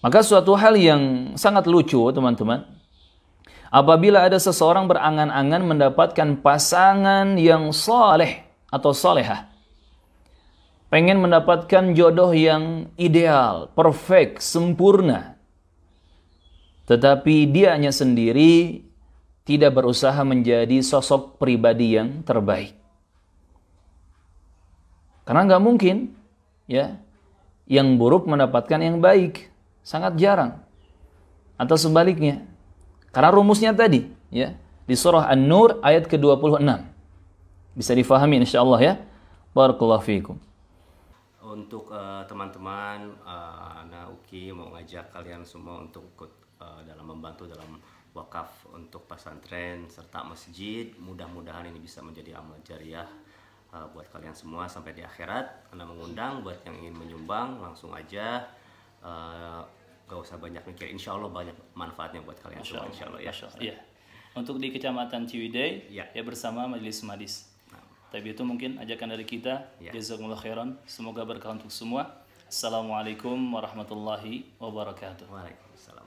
Maka suatu hal yang sangat lucu teman-teman, apabila ada seseorang berangan-angan mendapatkan pasangan yang soleh atau soleha. pengen mendapatkan jodoh yang ideal, perfect, sempurna, tetapi dianya sendiri tidak berusaha menjadi sosok pribadi yang terbaik. Karena nggak mungkin, ya, yang buruk mendapatkan yang baik. Sangat jarang. Atau sebaliknya. Karena rumusnya tadi, ya, di surah An-Nur ayat ke-26. Bisa difahami insyaallah ya. Barakallahu fiikum. Untuk eh, teman-teman, uh, Ana Uki mau ngajak kalian semua untuk ikut uh, dalam membantu dalam wakaf untuk pesantren serta masjid. Mudah-mudahan ini bisa menjadi amal jariah uh, buat kalian semua sampai di akhirat. Anda mengundang buat yang ingin menyumbang langsung aja uh, nggak usah banyak mikir insya Allah banyak manfaatnya buat kalian semua insya Allah ya Iya, Allah. Ya. untuk di kecamatan Ciwidey ya. ya bersama Majelis Madis nah. tapi itu mungkin ajakan dari kita ya. semoga berkah untuk semua Assalamualaikum warahmatullahi wabarakatuh Waalaikumsalam